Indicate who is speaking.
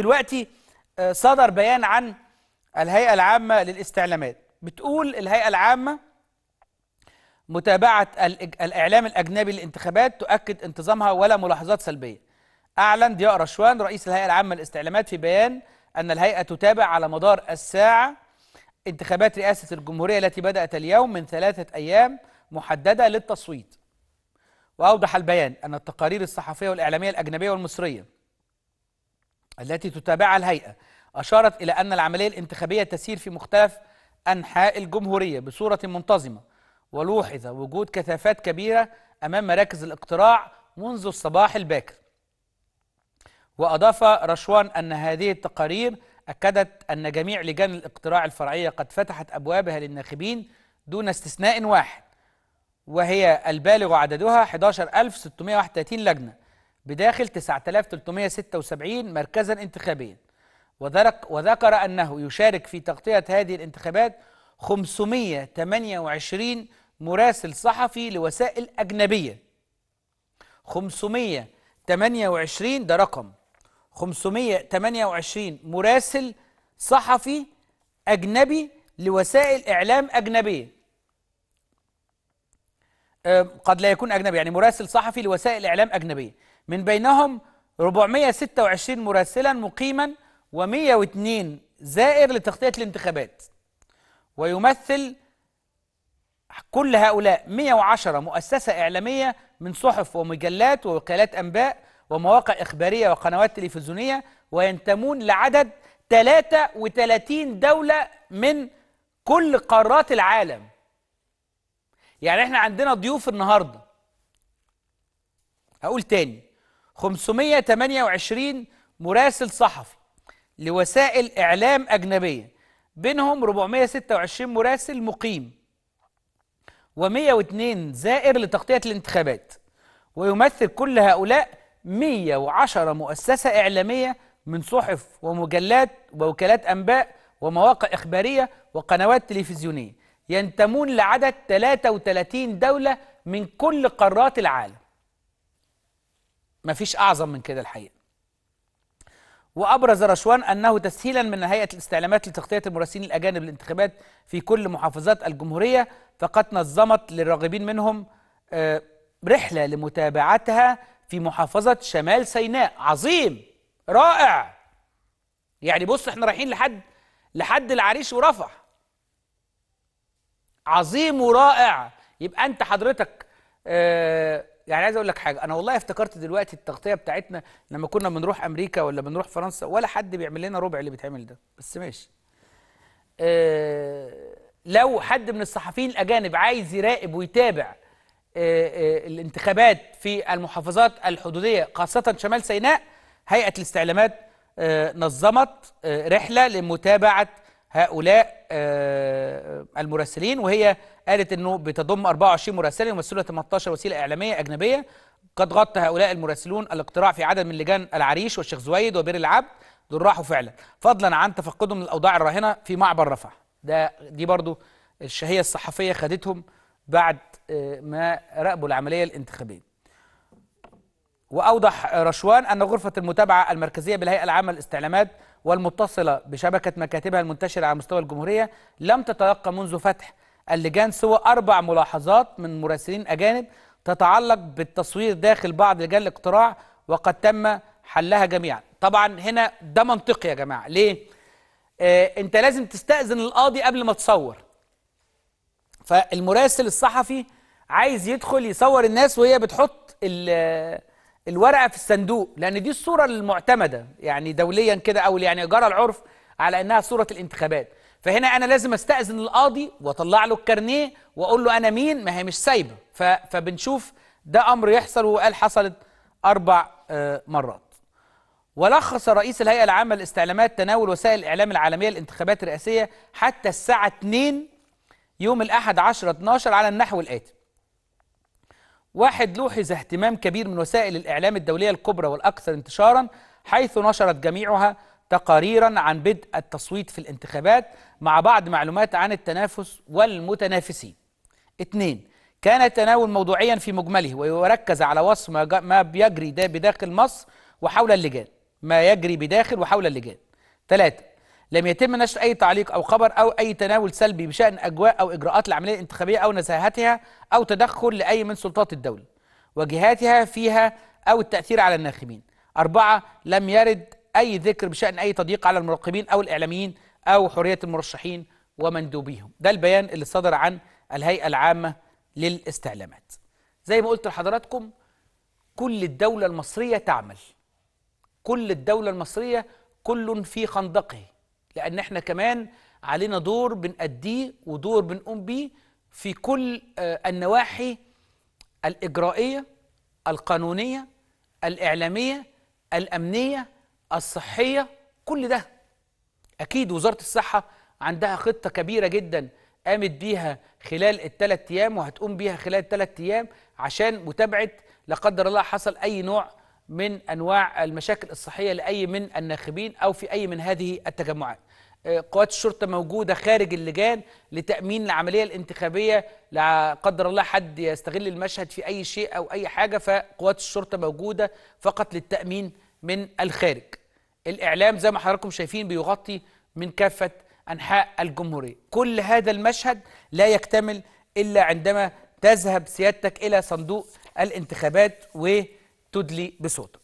Speaker 1: دلوقتي آه، صدر بيان عن الهيئة العامة للاستعلامات بتقول الهيئة العامة متابعة الإعلام الأجنبي للانتخابات تؤكد انتظامها ولا ملاحظات سلبية أعلن ضياء رشوان رئيس الهيئة العامة للاستعلامات في بيان أن الهيئة تتابع على مدار الساعة انتخابات رئاسة الجمهورية التي بدأت اليوم من ثلاثة أيام محددة للتصويت وأوضح البيان أن التقارير الصحفية والإعلامية الأجنبية والمصرية التي تتابعها الهيئة أشارت إلى أن العملية الانتخابية تسير في مختلف أنحاء الجمهورية بصورة منتظمة ولوحظ وجود كثافات كبيرة أمام مراكز الاقتراع منذ الصباح الباكر وأضاف رشوان أن هذه التقارير أكدت أن جميع لجان الاقتراع الفرعية قد فتحت أبوابها للناخبين دون استثناء واحد وهي البالغ عددها 11631 لجنة بداخل 9376 مركزا انتخابيا وذكر أنه يشارك في تغطية هذه الانتخابات 528 مراسل صحفي لوسائل أجنبية 528 ده رقم 528 مراسل صحفي أجنبي لوسائل إعلام أجنبية قد لا يكون أجنبي يعني مراسل صحفي لوسائل إعلام أجنبية من بينهم 426 مراسلا مقيما و102 زائر لتغطية الانتخابات ويمثل كل هؤلاء 110 مؤسسة إعلامية من صحف ومجلات ووكالات أنباء ومواقع إخبارية وقنوات تلفزيونية وينتمون لعدد 33 دولة من كل قارات العالم يعني احنا عندنا ضيوف النهارده هقول تاني 528 مراسل صحفي لوسائل اعلام اجنبيه بينهم 426 مراسل مقيم و102 زائر لتغطيه الانتخابات ويمثل كل هؤلاء 110 مؤسسه اعلاميه من صحف ومجلات ووكالات انباء ومواقع اخباريه وقنوات تلفزيونيه ينتمون لعدد 33 دولة من كل قارات العالم مفيش أعظم من كده الحقيقة وأبرز رشوان أنه تسهيلا من هيئة الاستعلامات لتغطية المراسلين الأجانب للانتخابات في كل محافظات الجمهورية فقد نظمت للراغبين منهم آه، رحلة لمتابعتها في محافظة شمال سيناء عظيم رائع يعني بص احنا رايحين لحد لحد العريش ورفح عظيم ورائع يبقى انت حضرتك آه يعني عايز اقول لك حاجه انا والله افتكرت دلوقتي التغطيه بتاعتنا لما كنا بنروح امريكا ولا بنروح فرنسا ولا حد بيعمل لنا ربع اللي بيتعمل ده بس ماشي آه لو حد من الصحفيين الاجانب عايز يراقب ويتابع آه، آه، الانتخابات في المحافظات الحدوديه خاصه شمال سيناء هيئه الاستعلامات آه، نظمت رحله لمتابعه هؤلاء آه، المراسلين وهي قالت انه بتضم 24 مراسلا يمثلون 18 وسيله اعلاميه اجنبيه قد غطى هؤلاء المراسلون الاقتراع في عدد من لجان العريش والشيخ زويد وبير العبد دول راحوا فعلا فضلا عن تفقدهم للاوضاع الراهنه في معبر رفح ده دي برضو الشهيه الصحفيه خدتهم بعد آه، ما راقبوا العمليه الانتخابيه وأوضح آه، رشوان أن غرفة المتابعة المركزية بالهيئة العامة للاستعلامات والمتصلة بشبكة مكاتبها المنتشرة على مستوى الجمهورية لم تتلقى منذ فتح اللجان سوى أربع ملاحظات من مراسلين أجانب تتعلق بالتصوير داخل بعض لجان الاقتراع وقد تم حلها جميعا طبعا هنا ده منطقي يا جماعة ليه؟ آه انت لازم تستأذن القاضي قبل ما تصور فالمراسل الصحفي عايز يدخل يصور الناس وهي بتحط الـ الورقه في الصندوق لان دي الصوره المعتمده يعني دوليا كده او يعني جرى العرف على انها صوره الانتخابات فهنا انا لازم استاذن القاضي واطلع له الكارنيه واقول له انا مين ما هي مش سايبه فبنشوف ده امر يحصل وقال حصلت اربع آه، مرات ولخص رئيس الهيئه العامه للاستعلامات تناول وسائل الاعلام العالميه للانتخابات الرئاسيه حتى الساعه 2 يوم الاحد 10 12 على النحو الاتي واحد لوحظ اهتمام كبير من وسائل الإعلام الدولية الكبرى والأكثر انتشارا حيث نشرت جميعها تقاريرا عن بدء التصويت في الانتخابات مع بعض معلومات عن التنافس والمتنافسين اثنين كان التناول موضوعيا في مجمله ويركز على وصف ما بيجري ده بداخل مصر وحول اللجان ما يجري بداخل وحول اللجان ثلاثة لم يتم نشر أي تعليق أو خبر أو أي تناول سلبي بشأن أجواء أو إجراءات العملية الانتخابية أو نزاهتها أو تدخل لأي من سلطات الدولة وجهاتها فيها أو التأثير على الناخبين أربعة لم يرد أي ذكر بشأن أي تضييق على المراقبين أو الإعلاميين أو حرية المرشحين ومندوبيهم ده البيان اللي صدر عن الهيئة العامة للاستعلامات زي ما قلت لحضراتكم كل الدولة المصرية تعمل كل الدولة المصرية كل في خندقه لأن احنا كمان علينا دور بنأديه ودور بنقوم بيه في كل آه، النواحي الإجرائية القانونية الإعلامية الأمنية الصحية كل ده أكيد وزارة الصحة عندها خطة كبيرة جدا قامت بيها خلال الثلاث أيام وهتقوم بيها خلال الثلاث أيام عشان متابعة لا قدر الله حصل أي نوع من أنواع المشاكل الصحية لأي من الناخبين أو في أي من هذه التجمعات آه، قوات الشرطه موجوده خارج اللجان لتامين العمليه الانتخابيه لا قدر الله حد يستغل المشهد في اي شيء او اي حاجه فقوات الشرطه موجوده فقط للتامين من الخارج. الاعلام زي ما حضراتكم شايفين بيغطي من كافه انحاء الجمهوريه. كل هذا المشهد لا يكتمل الا عندما تذهب سيادتك الى صندوق الانتخابات وتدلي بصوتك.